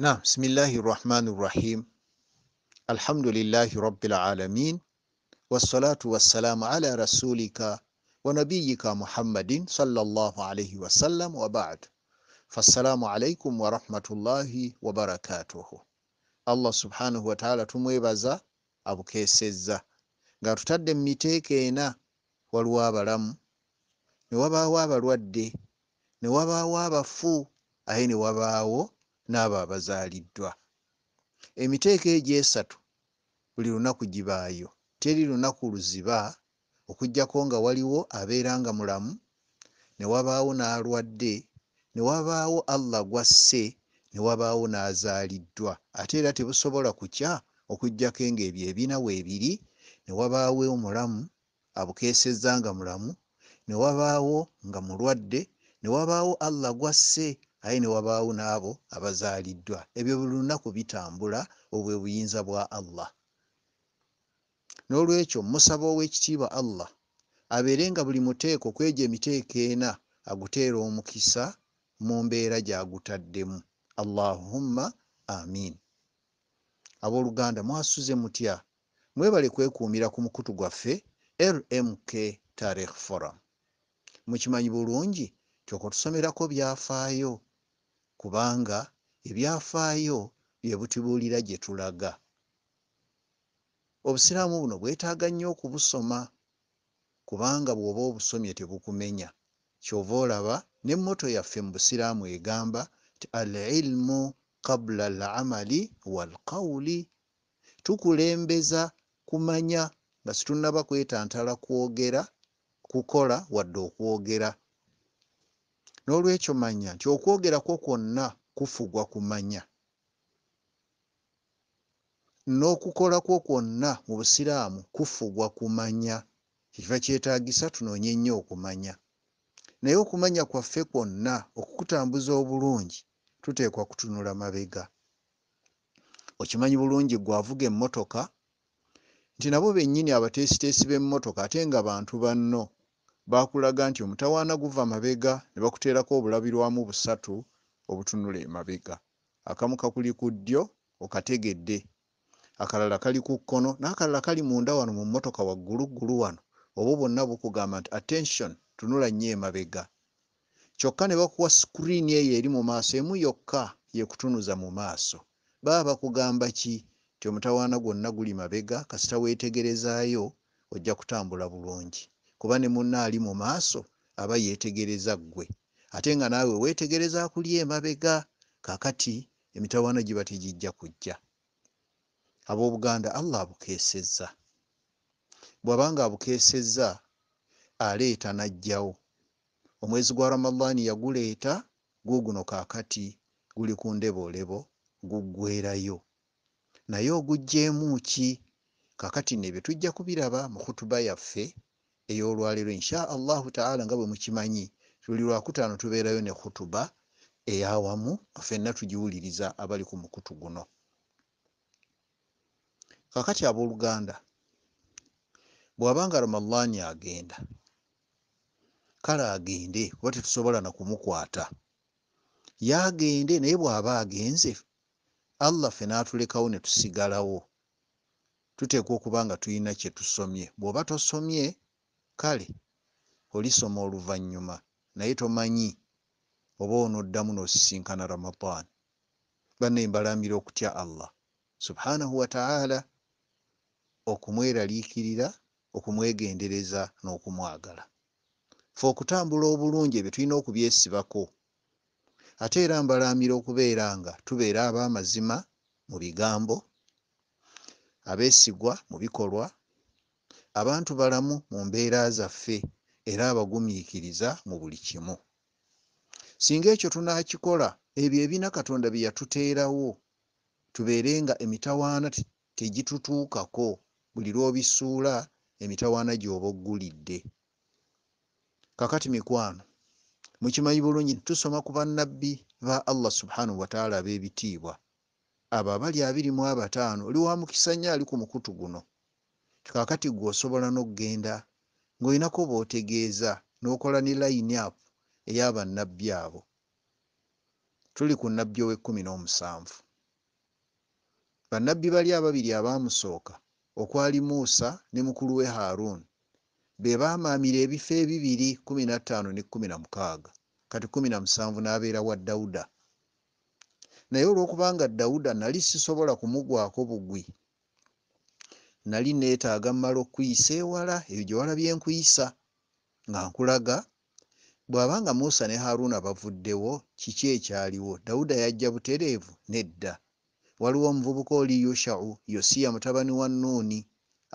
na bisimilahi rahmani rahim alhamdulilahi rabilalamin wasalatu wasalamu ala rasulika wa nabiyika muhammadin salllahalaihi wasallam wabad fassalamu alaikum warahmatullahi wabarakatuhu allah subhanahu wataala tumwebaza abukeseza nga tutadde mumiteeka ena waliwo abalamu newabaawo abalwadde newabaawo abafu aye newabaawo n'abo abazaaliddwa emiteeko egyo esatu buli lunaku gibaayo teri lunaku luziba okugyako nga waliwo abeera nga mulamu ne wabaawo n'alwadde ne wabaawo allah gwasse ne wabaawo n'azaaliddwa ate era tebusobola kukya okugyako ngaebyo ebina weebiri ne wabaawo omulamu abukeesezza nga mulamu ne wabaawo nga mulwadde ne wabaawo allah gwasse aye ne wabaawo n'abo abazaaliddwa ebyo buli lunaku bitambula obwe buyinza bwa allah n'olwekyo musaba ow'ekitiibwa allah abeere nga buli muteeko kwejo emiteeko ena aguteera omukisa mu mbeera gyagutaddemu allahumma amin abooluganda mwasuze mutya mwebale kwekuumira ku mukutu gwaffe rmk tarikh forum mukimanyi bulungi kyoka tusomerako byafaayo kubanga ebyafaayo bye butubuulira gye tulaga obusiraamu buno bwetaaga nnyo okubusoma kubanga bw'oba obusomye tebukumenya kyova olaba nemmoto yaffe mu busiraamu egamba ti al ilmu kabula al amali walqawuli tukulembeza kumanya nga situnaba kwetantala kwogera kukola wadde okwogera n'olwekyo manya nti okwogerakwo kwonna kufugwa kumanya n'okukolakwo kwonna mu busiraamu kufugwa kumanya kiva kyetaagisa tunoonye nnyo okumanya naye okumanya kwaffe kwonna okukutambuza obulungi tuteekwa kutunula mabega okimanyi bulungi gwavuga emmotoka nti nabo bennyini abateesiteesi b'emmotoka ate nga bantu banno bakulaga nti omutawaana guva mabega ne bakuteerako obulabirwamu busatu obutunula emabega akamu kakuli ku ddyo okategedde akalala kali ku kkono n'akalala kali munda wano mu mmotoka wagguluggulu wano oba bonna bukugamba nti attention tunula nnyo emabega kyokka ne bakuwa sikuriini eyo eri mu maaso emu yokka yekutunuza mu maaso baba bakugamba ki ti omutawaana gwonna guli mabega kasita weetegerezaayo ojja kutambula bulungi kuba ne munna ali mu maaso aba yeetegereza ggwe ate nga naawe weetegereza kulya emabega kakati emitawaana giba tegijja kujja abobuganda allah abukeesezza bwabanga abukeesezza aleeta n'ajjawo omwezi gwa ramadaani yaguleeta guguno kakati guli ku ndeboolebo guggwerayo naye ogujjaemu ki kakati nebyo tujja kubiraba mu khutuba yaffe ey'olwaleero inshaallahu taala nga bwe mukimanyi tuli lwakutaano tubeerayo ne khutuba eyawamu fenna tugiwuliriza abali ku mukutu guno kakati abooluganda bw'abanga ramallaani agenda kale agende kuba tetusobola nakumukwata yagende naye bw'aba agenze allah fe naatulekawo ne tusigalawo tuteekwa okuba nga tulina kye tusomye bw'oba tosomye kale olisoma oluvanyuma naye tomanyi oba onoddamu nosisinkana ramadan banne mbalambira okutya allah subhanahu wataala okumweraliikirira okumwegendereza n'okumwagala fe okutambula obulungi ebyo tulina okubyesibako ate era mbalamira okubeera nga tubeera ab'amazima mu bigambo abeesigwa mu bikolwa abantu balamu mu mbeera zaffe era abagumiikiriza mu buli kimu singa ekyo tunakikola ebyo ebina katonda bye yatuteerawo tubeere nga emitawaana tegitutuukako buli lwobisuula emitawaana gy'oba oggulidde kakati mikwano mukimanyi bulungi tusoma ku bannabbi ba allah subhanahu wataala ab'ebitiibwa abo abali abiri mu abataano oli wa mukisa nnyo ali ku mukutu guno kaakati gwe osobola n'okgenda ng'olinako bootegeeza n'okola ne line up ey'abannabbi abo tuli ku nnabbi ow'ekkumi n'omusanvu bannabbi bali ababiri abaamusooka okwali muusa ne mukulu we haruuni be baamaamira ebifo ebibiri 15 ne 16 kati 17 n'abeera wa dawuda naye olw'okubanga dawuda nali sisobola kumugwako bugwi nali neetaaga mmala okkuyisa ewala eyo gye walabye enkuyisa nga nkulaga bw'aba nga muusa ne haruna bavuddewo kiki ekyaliwo dawuda yajja butereevu nedda waliwo omuvubuka oli yoshau yosiya mutabani wa nuuni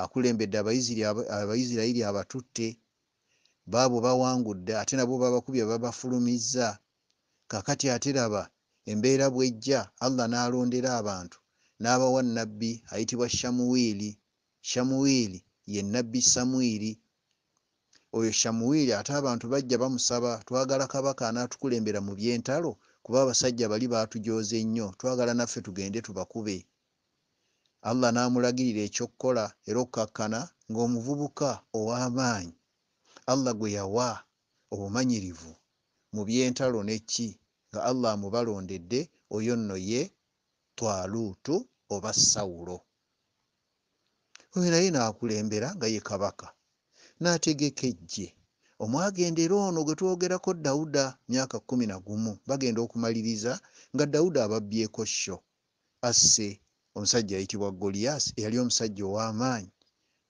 akulembedde abayisirayiri abatutte baabo bawangudde ate nabo babakubya babafulumizza kakati ate raba embeera bw'ejja allah n'alondera abantu n'abawa nnabbi ayitibwa shamuwiiri shamuwiri ye nabbi samwiri oyo shamuwiri ate abantu bajja bamusaba twagala kabaka anaatukulembera mu byentalo kuba abasajja bali baatujoze nnyo twagala naffe tugende tubakube allah n'amulagirira ekyokukola era okukakkana ng'omuvubuka ow'amaanyi allah gwe yawa obumanyirivu mu byentalo neki nga allah amubalondedde oyo nno ye twalutu oba sawulo naye n'akulembera nga ye kabaka n'ategeka ejje omwagendera ono gwe twogerako dawuda myaka kumi nagumu bagenda okumaliriza nga dawuda ababyeko sho asse omusajja ayitibwa goliyas eyali omusajja ow'amaanyi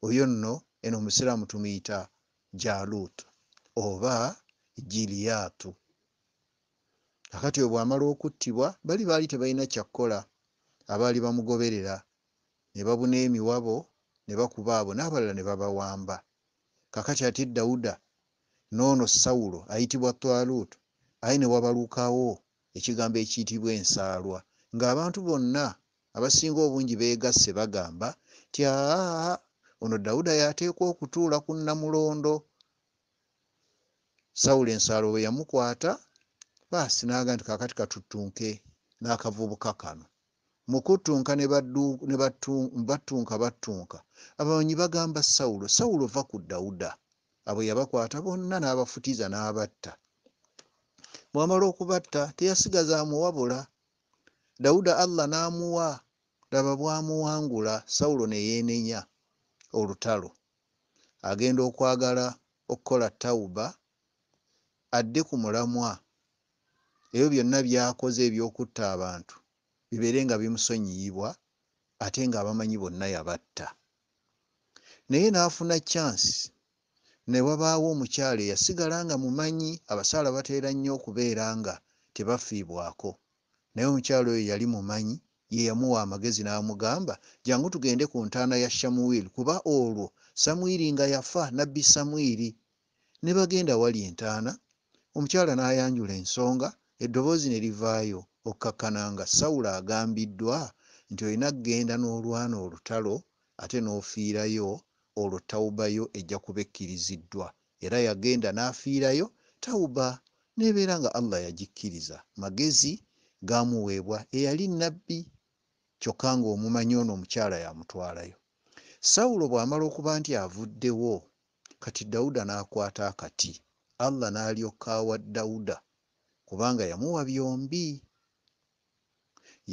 oyo nno eno omusiraamu tumuyita jalut oba giriyaatu akati we bwamala okuttibwa bali baali tebalina kyakkola abaali bamugoberera ne babuna emiwabo ne bakuba abo n'abalala ne babawamba kakati ati dawuda noono sawulo ayitibwa twalut aye ne wabalukawo ekigambo ekiyitibwa ensaalwa ng'abantu bonna abasinga obungi beegasse bagamba ti aaa ono dawuda yateekwa okutuula ku nnamulondo sawulo ensaalwa bwe yamukwata baasi naaga nti kakati katuttunke n'akavubuka kano mukutunka nebattunka battunka abawonyi bagamba sawulo sawulo va ku dawuda abwe yabakwata bonna n'abafutiza n'abatta bwamala okubatta teyasigazaamu wabula dawuda allah n'amuwa laba bwamuwangula sawulo neyeenenya olutalo agenda okwagala okukola tawuba adde ku mulamwa ebyo byonna byakoze ebyokutta abantu bibeere nga bimusonyiyibwa ate ng'abamanyi bonna yabatta naye n'afuna kyansi ne wabaawo omukyalo eyasigala nga mumanyi abasaala batera nnyo okubeera nga tebafiibwako naye omukyalo oyo yali mumanyi ye yamuwa amagezi n'amugamba jangu tugende ku ntaana ya shamuwiri kuba olwo samwiri nga yafa nabbi samwiri ne bagenda wali entaana omukyala n'ayanjula ensonga eddoboozi ne livaayo okkakkana nga sawulo agambiddwa nti olina kgenda n'olwana olutalo ate n'ofiirayo olwo tawubayo ejja kuba ekkiriziddwa era yagenda n'afiirayo tawuba neebeera nga allah yagikkiriza magezi gamuweebwa eyali nabbi kyokka ng'omumanyi ono omukyala yamutwalayo sawulo bw'amala okuba nti avuddewo kati dawuda n'akwata akati allah n'alyokka awa dawuda kubanga yamuwa byombi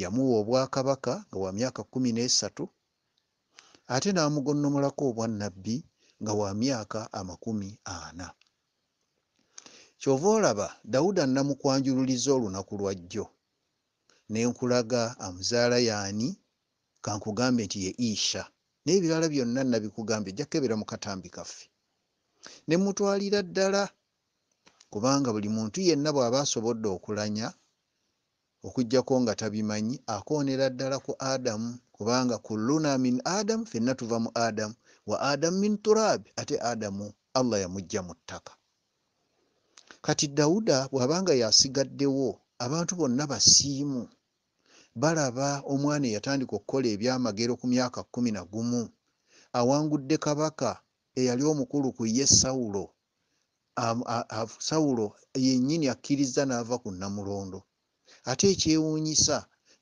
yamuwa obwakabaka nga wa myaka kumi n'esatu ate n'amugonnomolako obwannabbi nga wa myaka amakumi ana kyova olaba dawudi annamukwanjululiza olunaku lwa jjo nenkulaga amuzaala yaani kankugambe nti ye isha n'ebirala byonna nabikugambye jjakkebera mu katambi kaffe ne mutwalira ddala kubanga buli muntu yenna bw'aba asobodde okulanya okujjako nga tabimanyi akoonera ddala ku adamu kubanga kulluna min adamu fenna tuva mu adamu wa adamu min turaabi ate adamu allah yamujja mu ttaka kati dawuda bw'abanga yasigaddewo abantu bonna basiimu balaba omwana eyatandika okukola ebyamagero ku myaka kumi na gumu awangudde kabaka eyali omukulu ku ye sawulo sawulo yennyini akkiriza n'ava ku nnamulondo ate ekyewuunyisa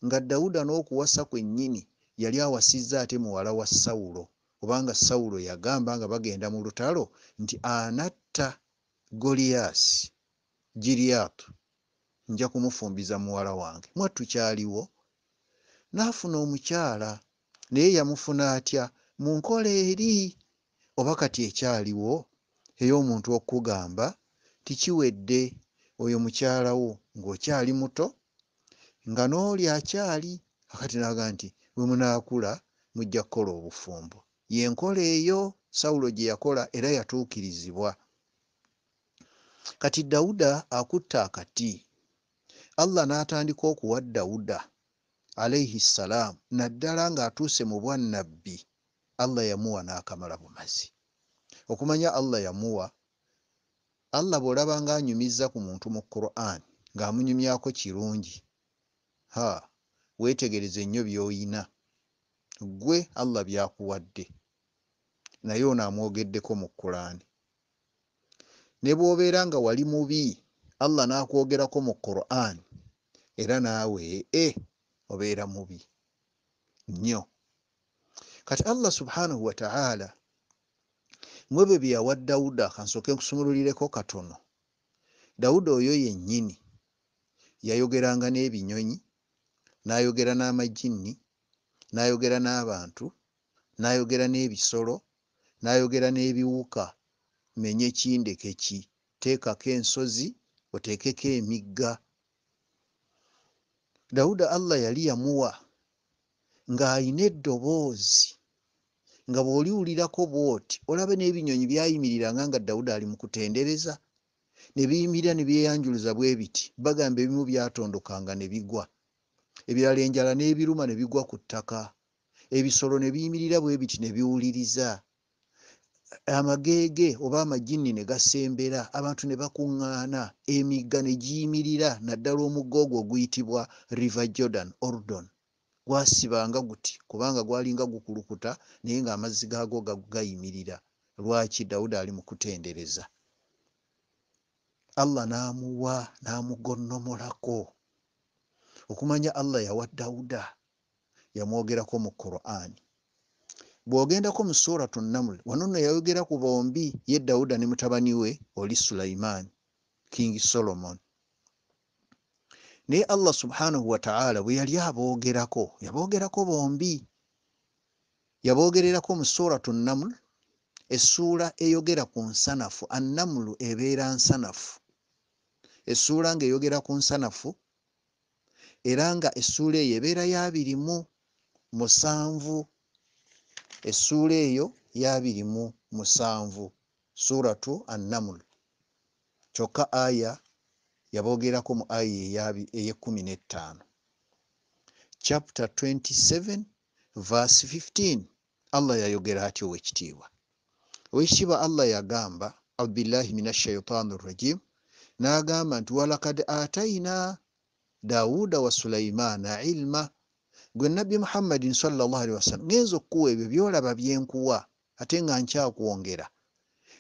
nga dawuda n'okuwasa kwennyini yali awasizza ate muwala wa sawulo kubanga sawulo yagamba nga bagenda mu lutalo nti anatta goliyaasi giriyatu nja kumufumbiza muwala wange mwatukyaliwo n'afuna omukyala naye yamufuna atya mu nkola eri oba kati ekyaliwo ey'omuntu okugamba tikiwedde oyo mukyalawo ng'okyali muto nga n'oli akyali akati naga nti we munaakula mujja kukola obufumbo yenkola eyo sawulo gye yakola era yatuukirizibwa kati dawuda akutta akati allah n'atandika okuwa dawuda alaihi ssalaamu naddala ng'atuuse mu bwannabbi allah yamuwa n'akamala bumazi okumanya allah yamuwa allah bw'olaba ng'anyumizza ku muntu mu quran ng'amunyumyako kirungi ha weetegereze nnyo by'oyina gwe allah byakuwadde naye ono amwogeddeko mu kulaani ne bw'obeera nga wali mubi allah n'akwogerako mu quran era naawe e obeera mubi nnyo kati allah subhanahu wataala mwebyo bye yawa dawuda kansooke nkusumululireko katono dawuda oyo yennyini yayogeranga n'ebinyonyi n'ayogera n'amaginni n'ayogera n'abantu n'ayogera n'ebisolo n'ayogera n'ebiwuka menye kindekeki teekako ensozi oteekeko emigga dawuda allah yali yamuwa ng'ayina eddoboozi nga bw'oliwulirako bw'oti olabe n'ebinyonyi byayimiriranga nga dawuda ali mu kutendereza ne biyimirira ne byeyanjuluza bwe biti bagamba ebimu byatondokanga ne bigwa ebirala enjala n'ebiruma ne bigwa ku ttaka ebisolo ne biyimirira bwe biti ne biwuliriza amageege oba amaginni ne gasembera abantu ne bakuŋŋaana emigga ne giyimirira naddala omugga ogwo oguyitibwa river jordan ordon gwasibanga guti kubanga gwalinga gukulukuta naye ng'amazzi gaago gagayimirira lwaki dawudi ali mu kutendereza allah n'amuwa n'amugonnomolako na okumanya allah yawa dawuda yamwogerako mu qurani bwogendako mu suratu naml wanono yayogera ku bombi ye dawuda ne mutabani we oli sulaiman king solomon naye allah subhanahu wataala bwe yali aboogerako yaboogerako bombi yaboogererako mu suratu naml essuula eyogera ku nsanafu annamulu ebeera nsanafu essuula ngaeyogera ku nsanafu era nga essuula eyo ebeera ya birimu musanvu essuula eyo yabirimu musanvu suratu annamul kyokka aya yaboogerako mu aya eyekumi n'ettaano chapta 27 vs 15 allah yayogera atyo owekitiibwa owekitiibwa allah yagamba abdullahi min ashaitaani rrajim n'agamba nti walakad ataina dawuda wa sulaimaana ilma gwe nabbi muhammadin sallwasalam ŋenza okkuwa ebyo byolaba byenkuwa ate nga nkyakwongera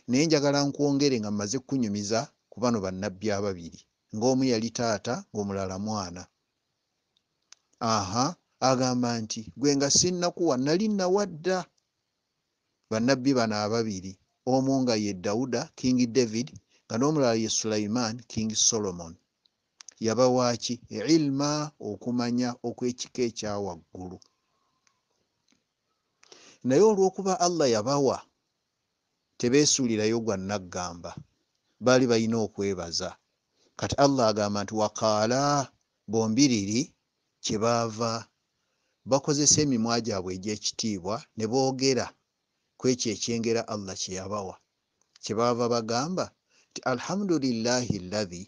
naye njagala nkwongere nga mmaze kkunyumiza ku bano bannabbi ababiri ng'omu yali taata ng'omulala mwana aha agamba nti gwe nga sinnakuwa nali nawadda bannabbi bano ababiri omu nga ye dawuda king david nga n'omulala ye sulaiman king solomoni yabawaaki ilma okumanya okwekika ekyawaggulu naye olw'okuba allah yabawa tebeesuulirayo gwa naggamba baali balina okwebaza kati allah agamba nti waqaala bombiriri kyebaava bakozesa emimwa gyabwe egyekitiibwa ne boogera kwekyo ekyengera allah kyeyabawa kyebaava bagamba nti alhamdulilahi lahi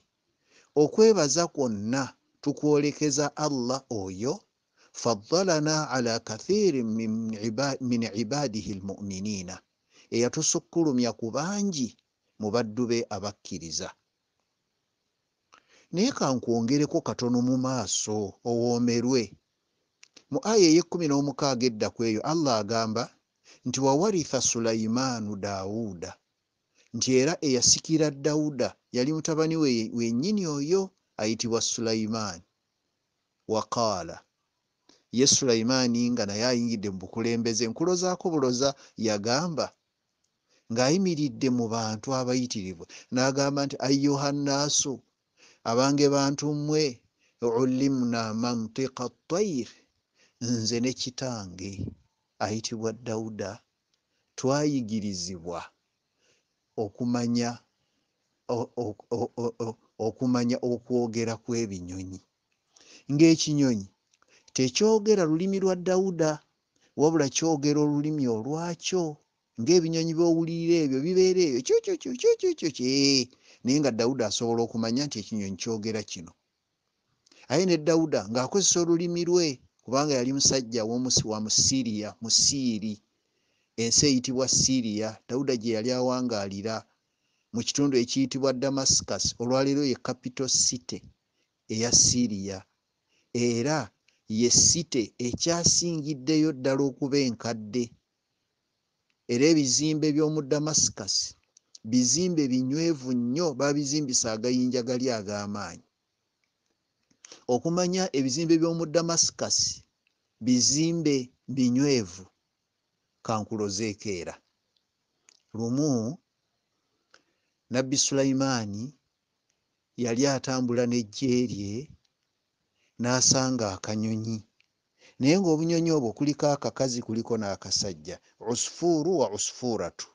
okwebaza kwonna tukwolekeza allah oyo faddalana ala kathirin min ibadihi lmuminiina eyatusukkulumya ku bangi mu baddu be abakkiriza naye kankwongereko katono mu maaso owoomerwe mu aya ey'ekumi n'omukaaga eddaku eyo allah agamba nti wawaritha sulaimaanu daawuuda nti era eyasikira dawuda yali mutabani wenyini we oyo ayitibwa sulaimaani waqaala ye sulaimaani nga naye ayingidde mu bukulembeze nkulozaako buloza yagamba ng'ayimiridde mu bantu abayitirivu n'agamba nti ayuhannaasu abange bantu mmwe ulimna mantika tair nze ne kitange ayitibwa dawuda twayigirizibwa okumanya okumanya okwogera kw'ebinyonyi ng'ekinyonyi tekyogera lulimi lwa dawuda wabula kyogera olulimi olwakyo ng'ebinyonyi byowulirira ebyo bibeera eyo kyokyokyokyokyokyokye naye nga dawuda asobola okumanya nti ekinyonyi kyogera kino aye ne dawuda ng'akozesa olulimi lwe kubanga yali musajja womusi wa musiriya musiiri ensi eyitibwa siriya dawuda gye yali awangaalira mu kitundu ekiyitibwa damascus olwaleero ye capital city eya siriya era ye site ekyasingiddeyo ddala okuba enkadde era ebizimbe by'omu damascus bizimbe binywevu nnyo babizimbisa agayinja gali ag'amaanyi okumanya ebizimbe by'omu damascus bizimbe binywevu kankulozeekeera lumu nabbi sulaimaani yali atambula nejjeerye n'asanga akanyonyi naye ngaobunyonyi obwo kuliko akakazi kuliko n'akasajja usufuuru wa usufuuratu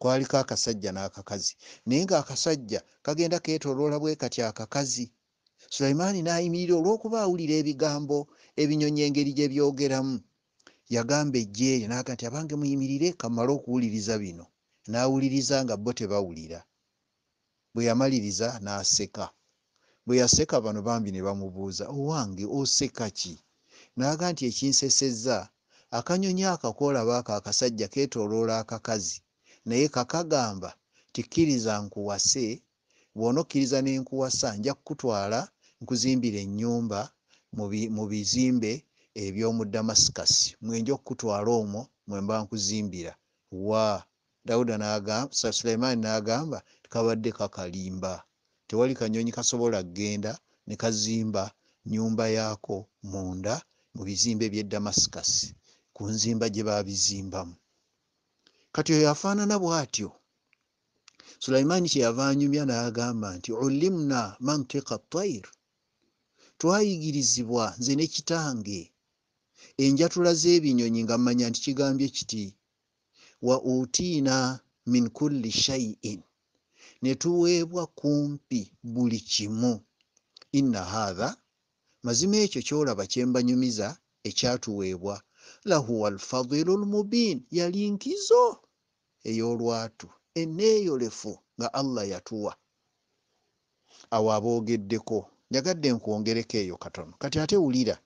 kwaliko akasajja n'akakazi naye ngaakasajja kagenda keetoloola bwe kati akakazi sulaimaani n'ayimirira olw'okuba awulira ebigambo ebinyonyi engeri gye byogeramu yagamba ejje eryo naga nti abange muyimirire kamale okuwuliriza bino nawuliriza nga bo tebawulira bwe yamaliriza naseka bwe yaseka bano bambi ne bamubuuza owange oseka ki naga nti ekinsesezza akanyonyi akakoolabaako akasajja ketoloola akakazi naye kakagamba tikkiriza nkuwase bwona okkiriza nenkuwasa nja kukutwala nkuzimbira ennyumba mu bizimbe ebyomu damasikas mwenja okukutwala omwo mwemba nkuzimbira wa dawuda sulemaani n'agamba tekabadde kakalimba tewali kanyonyi kasobola kgenda ne kazimba nyumba yaako munda mu bizimbe by'e damasikas ku nzimba gye baabizimbamu kati oyo afaanana bw'atyo sulaimaani kyeyava anyumya n'agamba nti ulimna mantika tair twayigirizibwa nze ne kitange enjatula z'ebinyonyi nga mmanya nti kigambye kiti wa utiina min kulli shaiin ne tuweebwa kumpi buli kimu inna haatha mazima ekyo ky'olaba kyembanyumiza ekyatuweebwa lahuwa alfadilu lmubiin yali nkizo ey'olwatu eneeyolefu nga allah yatuwa awo aboogeddeko njagadde nkwongereko eyo katono kati atewulira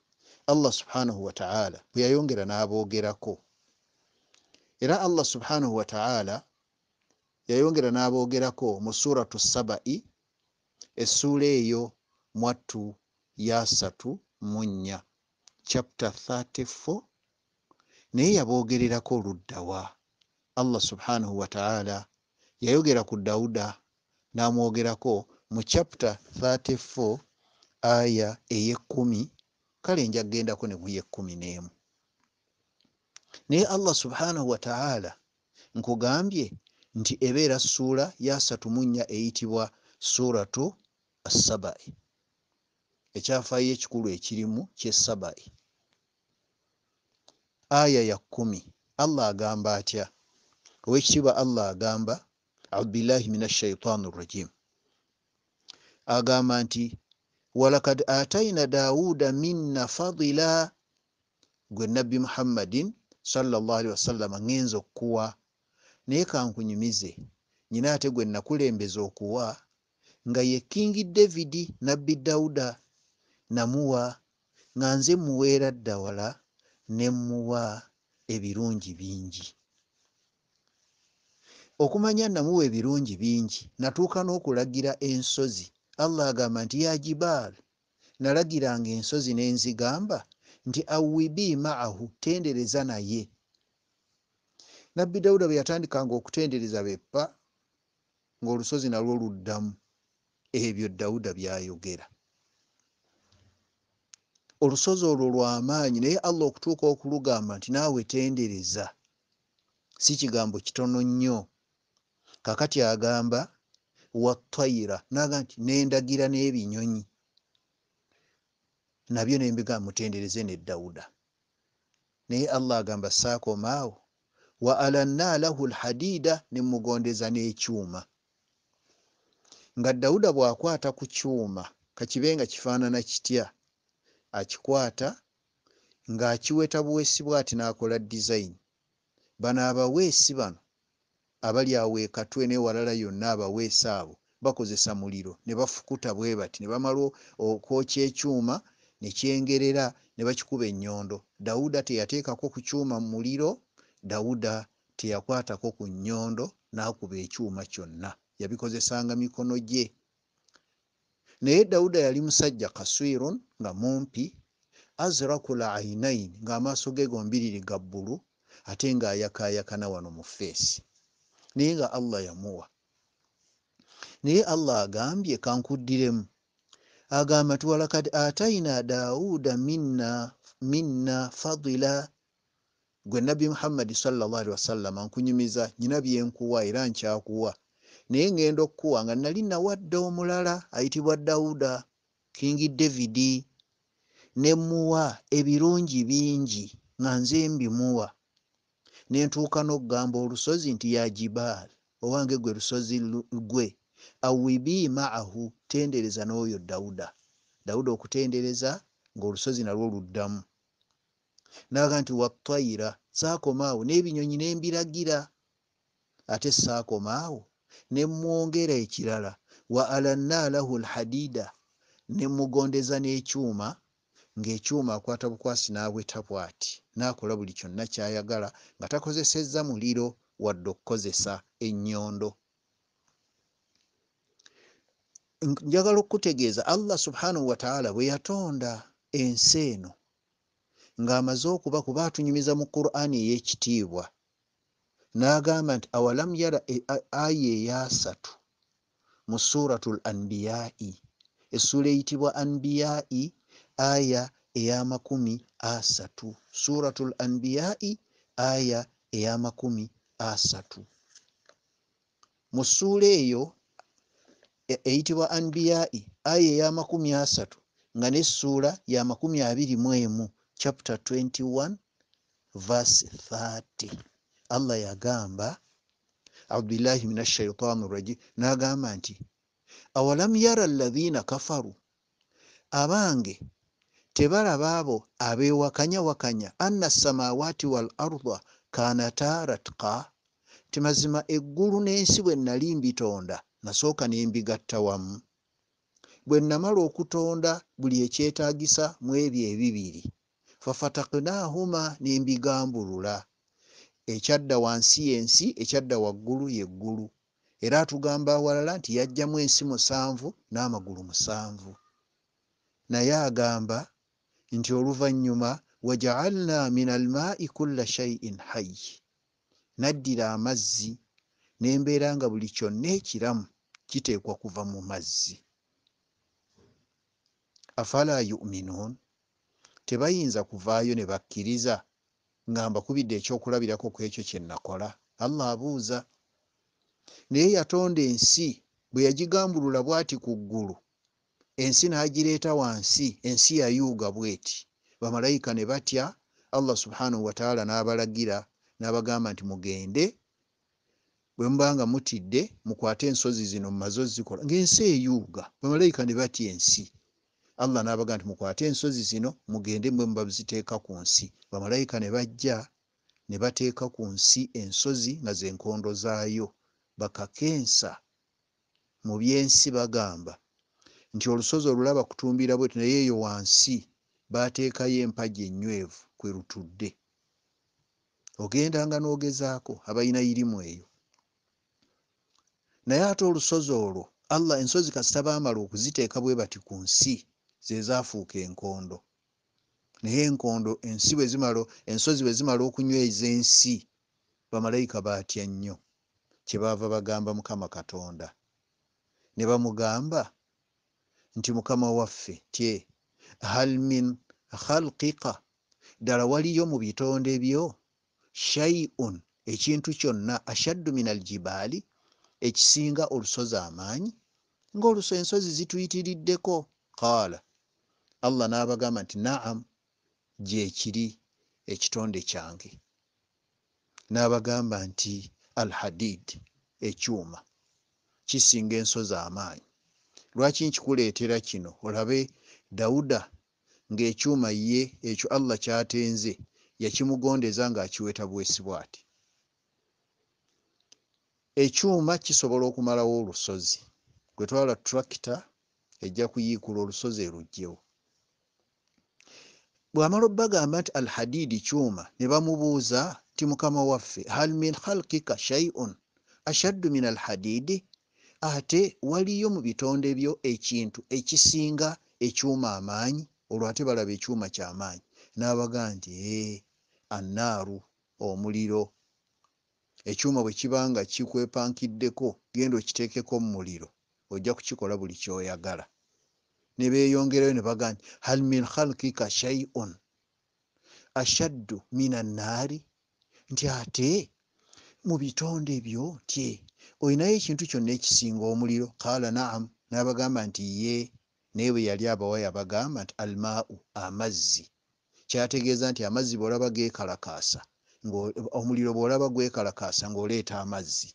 allah subhanahu wataala bweyayongera n'aboogerako era allah subhanahu wataala yayongera n'aboogerako mu suratu saba'i essuula eyo mwattu ya satu munnya chapta 34 naye yaboogererako oluddawa allah subhanahu wataala yayogera ku dawuda n'amwogerako mu chapta 34 aya eyekumi kale njagendako nemuya ekkumi n'emu naye allah subhanahu wataala nkugambye nti ebeera suula yasatu munnya eyitibwa suratu assabai ekyafaayo ekikulu ekirimu kyesabai aya ya kumi allah agamba atya owekitiibwa allah agamba audubillahi min ashaitaani rrajim agamba nti walakad ataina dauda minna fadila gwe nabbi muhammadin salllahalihi wasallama ŋenza okukuwa naye kankunyumize nyina ate gwe nakulembeza okuwa nga ye kingi davidi nabbi dawuda namuwa nga nze muweera ddawala ne muwa ebirungi bingi okumanya namuwa ebirungi bingi natuuka n'okulagira ensozi allah agamba nti ya jibaal nalagiranga ensozi nenzigamba nti awibi maahu tendereza naye nabbi dawuda bwe yatandikanga okutendereza beppa ngaolusozi nalwo luddamu ebyo dawuda byayogera olusozi olwo lwamaanyi naye allah okutuuka okulugamba nti naawe tendereza si kigambo kitono nnyo kakati agamba watayira naga nti nendagira n'ebinyonyi nabyo nembiga mutendereze ne dawuda naye allah agamba saakomaawo wa alannaa lahu lhadiida ne mugondeza n'ekyuma nga dawuda bw'akwata ku kyuma kakibe nga kifaanana kitya akikwata ng'akiweta buweesi bw ati n'akola disayini bano abaweesi bano abali awo ekatwe newalala yonna abaweesa abo bakozesa muliro ne bafukuta bwe bati ne bamala okwokya ekyuma ne kyengerera ne bakikuba ennyondo dawuda teyateekako ku kyuma mu muliro dawuda teyakwatako ku nnyondo n'akuba ekyuma kyonna yabikozesanga mikono gye naye dawuda yali musajja kaswirun nga mumpi azraku lainain ng'amaaso ge gombiriri ga bbulu ate ng'ayakaayakana wano mu feesi naye nga allah yamuwa naye allah agambye kankuddiremu agamba ti walakad ataina daawuda minna minna fadila gwe nabbi muhammadi salllah ali wasallama nkunyumiza nyina byenkuwa era nkyakuwa naye ngenda okukuwa nga nali nawadde omulala ayitibwa dawuda kingi davidi nemuwa ebirungi bingi nga nze mbimuwa nentuuka n'okugamba olusozi nti ya jibaal owange gwe lusozi gwe awibii maahu tendereza n'oyo dawuda dawuda okutendereza ng'olusozi nalwo luddamu naga nti wattayira saakoma awo n'ebinyonyi nembiragira ate saakoma awo nemwongera ekirala wa alannaa lahu lhadiida nemugondeza n'ekyuma ng'ekyuma akwata bukwasi n'abweta bw'ati n'akola buli kyonna ky'ayagala nga takozesezza muliro wadde okukozesa ennyondo njagala okukutegeeza allah subhanahu wataala bwe yatonda ensi eno ng'amaze okuba kuba atunyumiza mu qur'aani ey'ekitiibwa n'agamba nti awalam yara e, aya eyasatu mu suratul anbiyai essuula eyitibwa anbiyai aya eyamakumi asatu suratu l anbiyai aya eyamakumi asatu mu ssuula eyo e, eyitibwa anbiyai aya eyamakumi asatu nga nessuula yamakumi abiri mu emu chapter 21 verse 30 allah yagamba abdullahi min ashaitani rajim n'agamba nti awalam yara alladhina kafaru abange tebalaba abo abeewakanya wakanya anna samawaati wal arda kanata ratka timazima eggulu n'ensi bwe nali mbitonda nasooka ne mbigatta wamu bwe namala okutonda buli ekyetaagisa mu ebyo ebibiri fafataknahuma ne mbigambulula ekyadda wansi yensi ekyadda waggulu yeggulu era atugamba awalala nti yajjamu ensi musanvu n'amagulu musanvu naye agamba nti oluvanyuma wajaalna min almaai kulla shaiin hayi naddira amazzi nembeera nga buli kyonna ekiramu kiteekwa kuva mu mazzi afala yuminuun tebayinza kuvaayo ne bakkiriza nga mbakubidde ekyokulabirako ku ekyo kye nakola allah abuuza naye yatonda ensi bwe yagigambulula bw'ati ku ggulu ensi n'agireeta wansi ensi yayuuga bweti bamalayika ne batya allah subhanahu wataala n'abalagira n'abagamba nti mugende bwe mubanga mutidde mukwate ensozi zino mumaze zikola ng'ensi eyuuga bamalayika ne batya ensi allah n'abagamba nti mukwate ensozi zino mugende bwe muba buziteeka ku nsi bamalayika ne bajja ne bateeka ku nsi ensozi nga zenkondo zaayo bakakensa mu byensi bagamba nti olusozi olulaba kutumbira bwet naye eyo wansi bateekayo empaji enywevu kwerutudde ogendanga n'ogezaako abalina irimu eyo naye ate olusozi olwo allah ensozi kasita baamala okuziteeka bwe bati ku nsi zezaafuuka enkondo naye enkondo ensi bwezimala ensozi bwe zimala okunyweza ensi bamalayika baatya nnyo kyebaava bagamba mukama katonda ne bamugamba nti mukama waffe tye hal min khalkika ddala waliyo mu bitonde byo shaiun ekintu kyonna ashaddu min aljibaali ekisinga olusozi amaanyi ngaoluso ensozi zituyitiriddeko qaala allah n'abagamba nti naam gyekiri ekitonde kyange n'abagamba nti alhadid ekyuma kisinga ensozi amaanyi lwaki nkikuleetera kino olabe dawuda ngaekyuma ye ekyo allah kyatenze yakimugondeza ngaakiweta bwesibwa ati ekyuma kisobola okumalawo olusozi gwe twala tractor ejja kuyiikula olusozi eruggyewo bwamala obbagamba nti al hadidi kyuma ne bamubuuza ti mukama waffe hal min khalkika shaiun ashaddu min al hadidi ate waliyo mu bitonde byo ekintu ekisinga ekyuma amaanyi olwo ate balaba ekyuma kyamaanyi n'abaga nti anaaru omuliro ekyuma bwe kiba nga kikwepankiddeko genda okiteekeko mu muliro ojja kukikola buli kyoyagala ne beeyongerayo ne baga nti hal min khalkika shaiun ashaddu min annaari nti ate mu bitonde byo tye olinayo ekintu kyonna ekisinga omuliro kaala naamu n'abagamba nti ye naye bwe yali abawa yabagamba nti almaau amazzi kyategeeza nti amazzi bwolaba gekalakaasa omuliro bwolaba gwekalakaasa ng'oleeta amazzi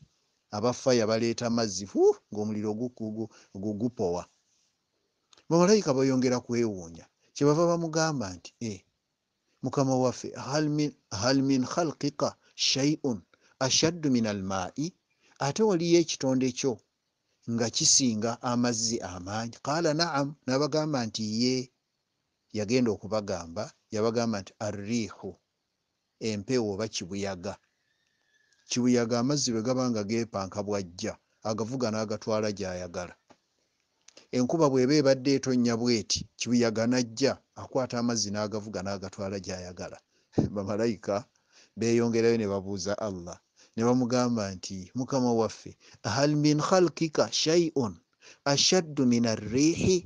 abafaya baleeta amazzi fu ng'omuliro gupowa bamalayika bayongera kwewuunya kyebava bamugamba nti e mukama waffe hal min khalkika shaiun ashaddu min almaai ate waliyo ekitonde kyo nga kisinga amazzi amangi qaala naam nabagamba nti ye yagenda okubagamba yabagamba nti arrihu empewo oba kibuyaga kibuyaga amazzi bwe gabanga gepanka bwajja agavuga n'agatwala gyayagala enkuba bweba ebadde etonnya bweti kibuyaga najja akwata amazzi n'agavuga n'agatwala gyayagala bamalayika beeyongerayo ne babuuza allah ne bamugamba nti mukama waffe hal min khalkika shaiun ashaddu min arrihi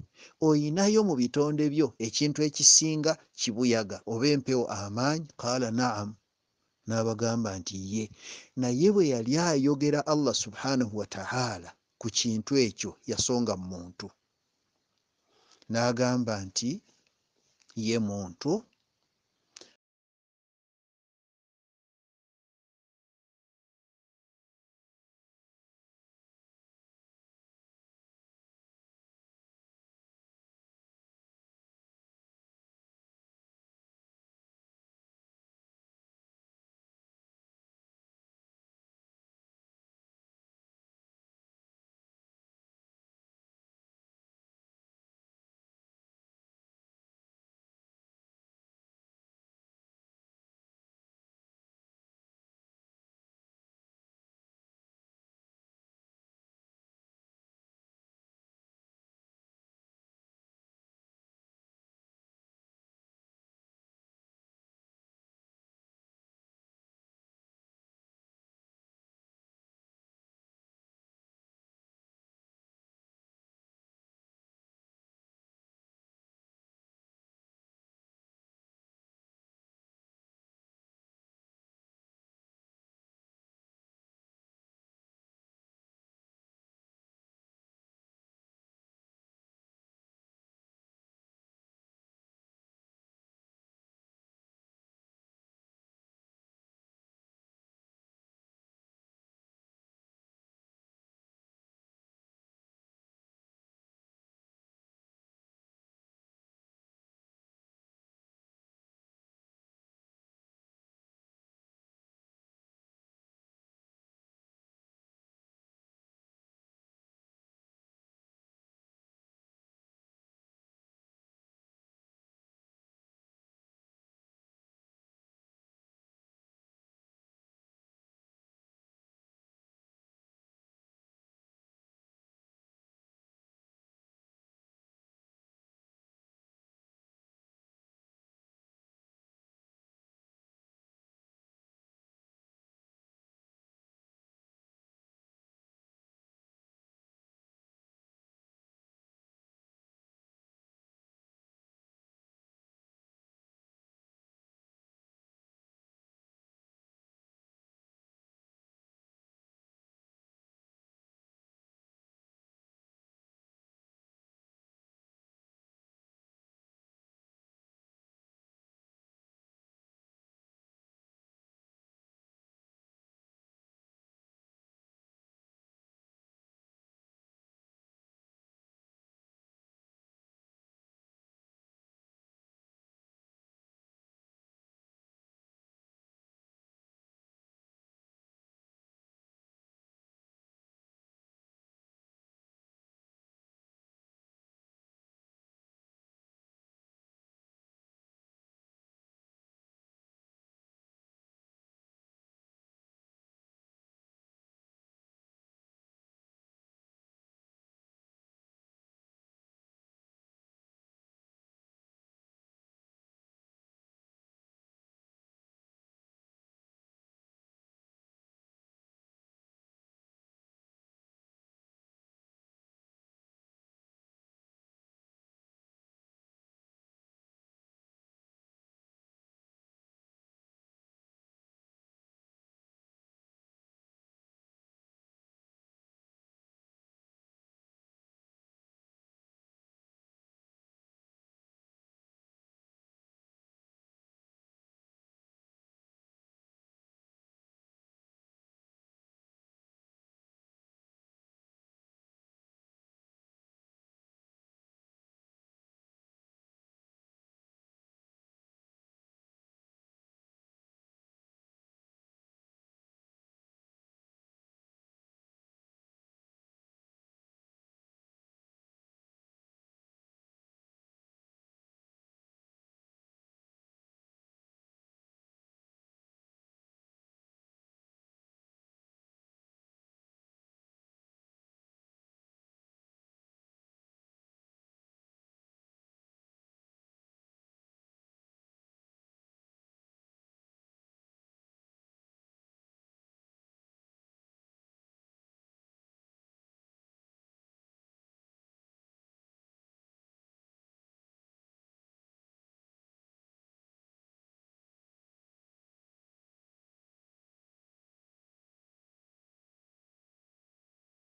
oyinayo mu bitonde byo ekintu ekisinga kibuyaga oba empewo amaanyi qaala naamu n'abagamba nti ye naye bwe yali ayogera allah subhanahu wataala ku kintu ekyo yasonga mu muntu n'agamba nti ye muntu